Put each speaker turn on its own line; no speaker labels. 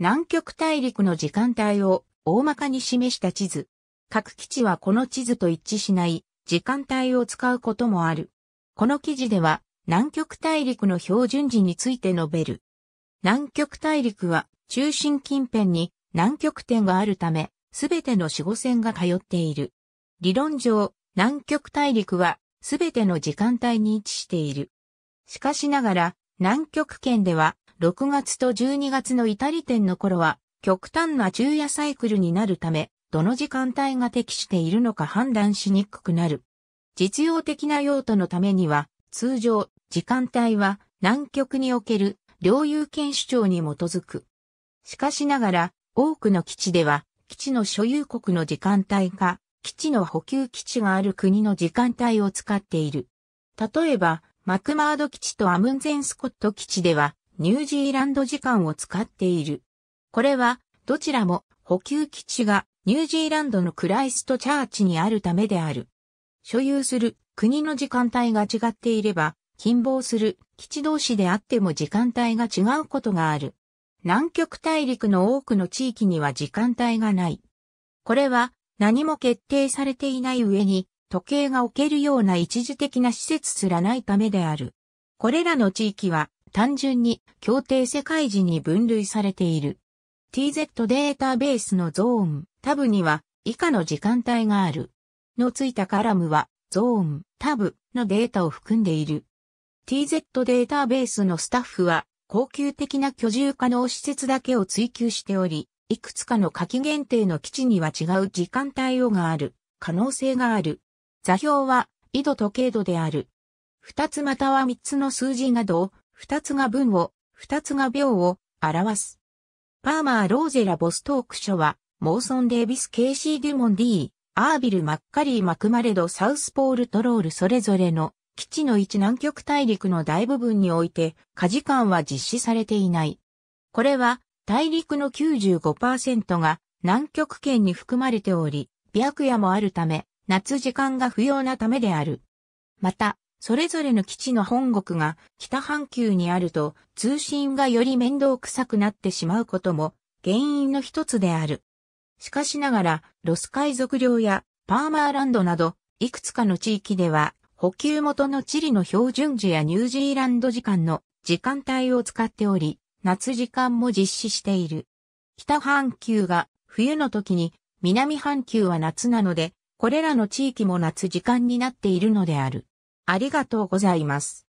南極大陸の時間帯を大まかに示した地図。各基地はこの地図と一致しない時間帯を使うこともある。この記事では南極大陸の標準時について述べる。南極大陸は中心近辺に南極点があるため、すべての四五線が通っている。理論上、南極大陸はすべての時間帯に位置している。しかしながら、南極圏では6月と12月の至り点の頃は、極端な昼夜サイクルになるため、どの時間帯が適しているのか判断しにくくなる。実用的な用途のためには、通常、時間帯は南極における領有権主張に基づく。しかしながら、多くの基地では、基地の所有国の時間帯か、基地の補給基地がある国の時間帯を使っている。例えば、マクマード基地とアムンゼンスコット基地では、ニュージーランド時間を使っている。これは、どちらも補給基地がニュージーランドのクライストチャーチにあるためである。所有する国の時間帯が違っていれば、近傍する基地同士であっても時間帯が違うことがある。南極大陸の多くの地域には時間帯がない。これは何も決定されていない上に時計が置けるような一時的な施設すらないためである。これらの地域は単純に協定世界時に分類されている。TZ データベースのゾーン、タブには以下の時間帯がある。のついたカラムはゾーン、タブのデータを含んでいる。TZ データベースのスタッフは高級的な居住可能施設だけを追求しており、いくつかの夏季限定の基地には違う時間帯をがある、可能性がある。座標は、緯度と経度である。二つまたは三つの数字などを二つが分を、二つが秒を表す。パーマー・ローゼラ・ボストーク書は、モーソン・デービス・ケイシー・デュモン・ディー、アービル・マッカリー・マクマレド・サウスポール・トロールそれぞれの基地の一南極大陸の大部分において、火事間は実施されていない。これは、大陸の95%が南極圏に含まれており、白夜もあるため、夏時間が不要なためである。また、それぞれの基地の本国が北半球にあると通信がより面倒くさくなってしまうことも原因の一つである。しかしながら、ロス海賊領やパーマーランドなど、いくつかの地域では、補給元の地理の標準時やニュージーランド時間の時間帯を使っており、夏時間も実施している。北半球が冬の時に、南半球は夏なので、これらの地域も夏時間になっているのである。ありがとうございます。